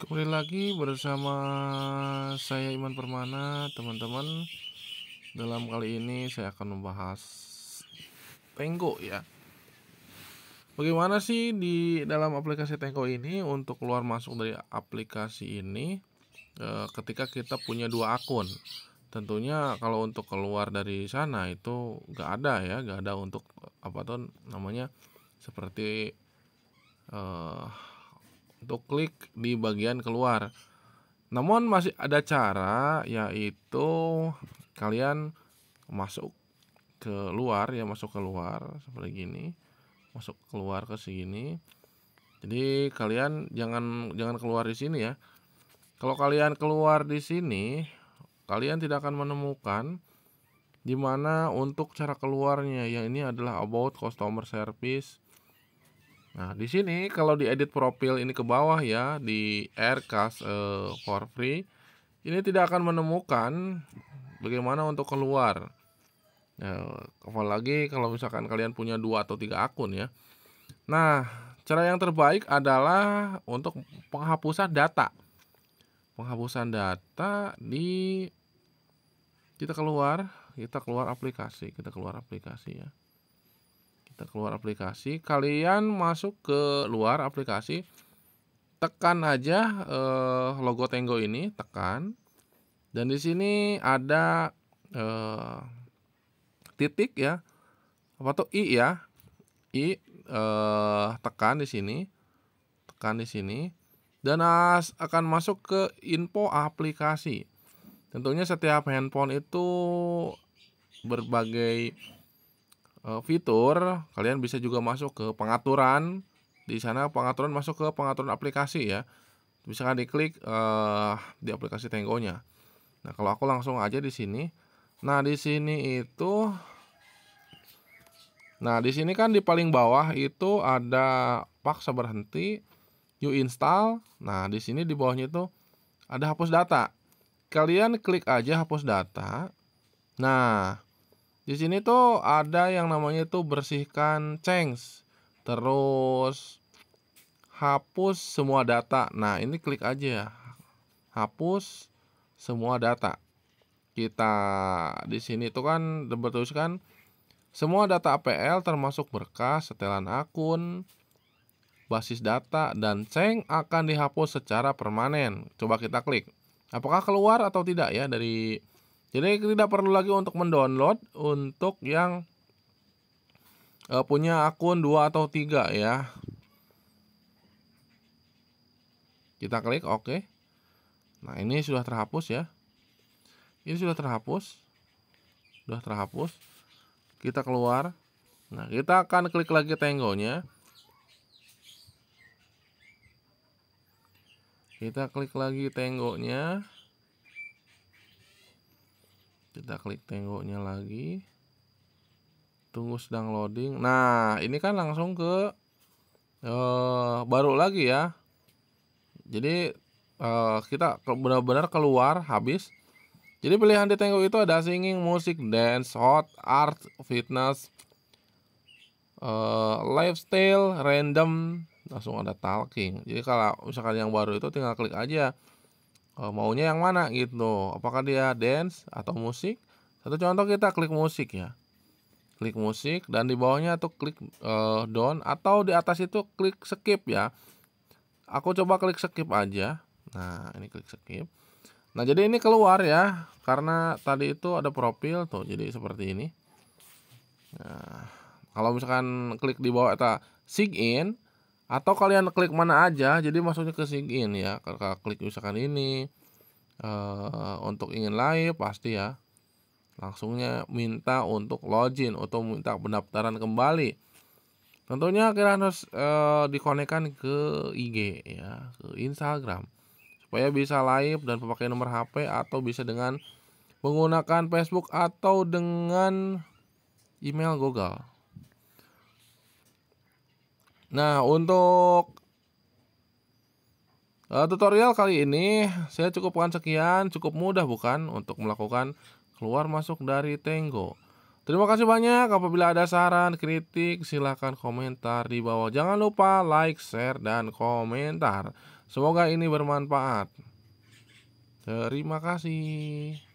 kembali lagi bersama saya Iman Permana teman-teman dalam kali ini saya akan membahas Tengko ya bagaimana sih di dalam aplikasi Tengko ini untuk keluar masuk dari aplikasi ini eh, ketika kita punya dua akun tentunya kalau untuk keluar dari sana itu nggak ada ya nggak ada untuk apa tuh namanya seperti eh, untuk klik di bagian keluar. Namun masih ada cara yaitu kalian masuk ke luar ya masuk keluar seperti gini masuk keluar ke sini jadi kalian jangan jangan keluar di sini ya kalau kalian keluar di sini kalian tidak akan menemukan di mana untuk cara keluarnya yang ini adalah about customer service Nah, di sini kalau di edit profil ini ke bawah ya di Aircast uh, eh, for free ini tidak akan menemukan bagaimana untuk keluar. Nah, apalagi kalau misalkan kalian punya dua atau tiga akun ya. Nah, cara yang terbaik adalah untuk penghapusan data. Penghapusan data di kita keluar, kita keluar aplikasi, kita keluar aplikasi ya kita keluar aplikasi kalian masuk ke luar aplikasi tekan aja eh, logo Tango ini tekan dan di sini ada eh, titik ya apa tuh i ya i eh, tekan di sini tekan di sini dan as, akan masuk ke info aplikasi tentunya setiap handphone itu berbagai Eh, fitur, kalian bisa juga masuk ke pengaturan. Di sana pengaturan masuk ke pengaturan aplikasi ya. kan diklik uh, di aplikasi Tenggonya. Nah, kalau aku langsung aja di sini. Nah, di sini itu Nah, di sini kan di paling bawah itu ada paksa berhenti, you install. Nah, di sini di bawahnya itu ada hapus data. Kalian klik aja hapus data. Nah, di sini tuh ada yang namanya tuh bersihkan change. Terus hapus semua data. Nah, ini klik aja. Ya. Hapus semua data. Kita di sini tuh kan bertuliskan semua data APL termasuk berkas, setelan akun, basis data, dan change akan dihapus secara permanen. Coba kita klik. Apakah keluar atau tidak ya dari jadi tidak perlu lagi untuk mendownload untuk yang uh, punya akun 2 atau 3 ya. Kita klik OK. Nah, ini sudah terhapus ya. Ini sudah terhapus. Sudah terhapus. Kita keluar. Nah, kita akan klik lagi tenggonya. Kita klik lagi tenggonya kita klik tengoknya lagi tunggu sedang loading nah ini kan langsung ke uh, baru lagi ya jadi uh, kita benar-benar keluar habis jadi pilihan di tengok itu ada singing musik dance hot art fitness uh, lifestyle random langsung ada talking jadi kalau misalkan yang baru itu tinggal klik aja Eh, maunya yang mana gitu apakah dia dance atau musik satu contoh kita klik musik ya klik musik dan di bawahnya tuh klik uh, down atau di atas itu klik skip ya aku coba klik skip aja nah ini klik skip nah jadi ini keluar ya karena tadi itu ada profil tuh jadi seperti ini nah, kalau misalkan klik di bawah kita sign in atau kalian klik mana aja jadi masuknya ke sini ya kalau klik misalkan ini uh, untuk ingin live pasti ya langsungnya minta untuk login atau minta pendaftaran kembali tentunya kalian harus uh, dikonekkan ke IG ya ke Instagram supaya bisa live dan pakai nomor HP atau bisa dengan menggunakan Facebook atau dengan email Google Nah, untuk uh, tutorial kali ini saya cukupkan sekian, cukup mudah bukan untuk melakukan keluar masuk dari Tenggo. Terima kasih banyak. Apabila ada saran, kritik, silahkan komentar di bawah. Jangan lupa like, share, dan komentar. Semoga ini bermanfaat. Terima kasih.